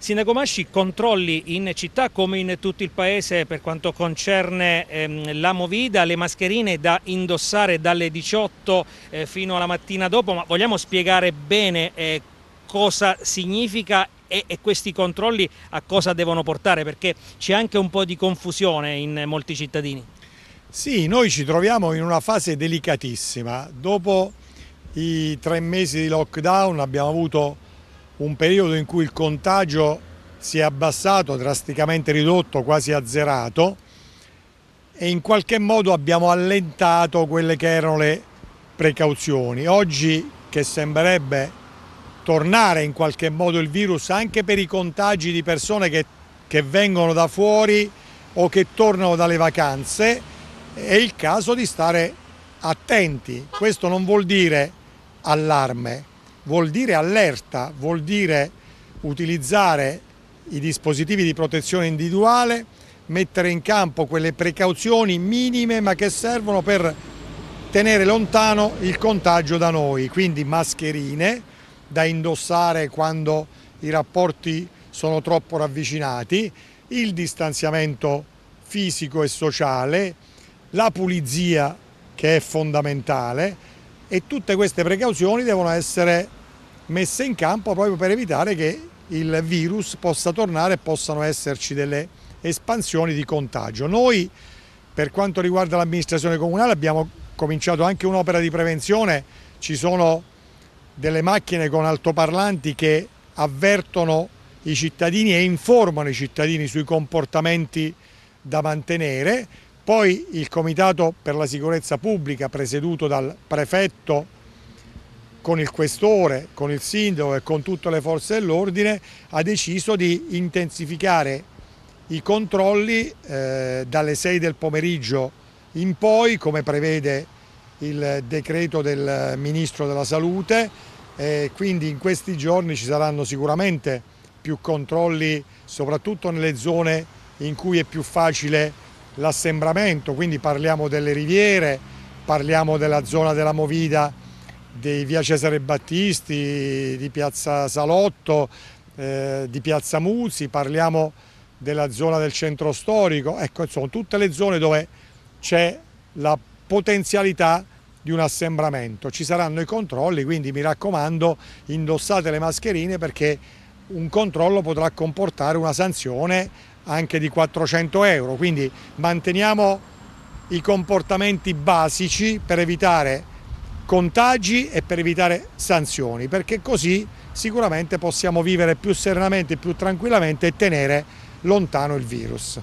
Sindaco Masci, controlli in città come in tutto il paese per quanto concerne ehm, la Movida, le mascherine da indossare dalle 18 eh, fino alla mattina dopo, ma vogliamo spiegare bene eh, cosa significa e, e, questi controlli a cosa devono portare perché c'è anche un po' di confusione in molti cittadini. Sì, noi ci troviamo in una fase delicatissima. Dopo i tre mesi di lockdown abbiamo avuto un periodo in cui il contagio si è abbassato, drasticamente ridotto, quasi azzerato e in qualche modo abbiamo allentato quelle che erano le precauzioni. Oggi che sembrerebbe tornare in qualche modo il virus anche per i contagi di persone che, che vengono da fuori o che tornano dalle vacanze, è il caso di stare attenti. Questo non vuol dire allarme, vuol dire allerta, vuol dire utilizzare i dispositivi di protezione individuale, mettere in campo quelle precauzioni minime ma che servono per tenere lontano il contagio da noi, quindi mascherine da indossare quando i rapporti sono troppo ravvicinati, il distanziamento fisico e sociale, la pulizia che è fondamentale e tutte queste precauzioni devono essere messe in campo proprio per evitare che il virus possa tornare e possano esserci delle espansioni di contagio. Noi per quanto riguarda l'amministrazione comunale abbiamo cominciato anche un'opera di prevenzione, ci sono delle macchine con altoparlanti che avvertono i cittadini e informano i cittadini sui comportamenti da mantenere, poi il Comitato per la Sicurezza Pubblica presieduto dal prefetto con il questore, con il sindaco e con tutte le forze dell'ordine ha deciso di intensificare i controlli eh, dalle 6 del pomeriggio in poi come prevede il decreto del Ministro della Salute eh, quindi in questi giorni ci saranno sicuramente più controlli soprattutto nelle zone in cui è più facile l'assembramento quindi parliamo delle riviere, parliamo della zona della Movida di via Cesare Battisti, di piazza Salotto, eh, di piazza Musi, parliamo della zona del centro storico, ecco insomma tutte le zone dove c'è la potenzialità di un assembramento. Ci saranno i controlli, quindi mi raccomando indossate le mascherine perché un controllo potrà comportare una sanzione anche di 400 euro, quindi manteniamo i comportamenti basici per evitare contagi e per evitare sanzioni, perché così sicuramente possiamo vivere più serenamente, più tranquillamente e tenere lontano il virus.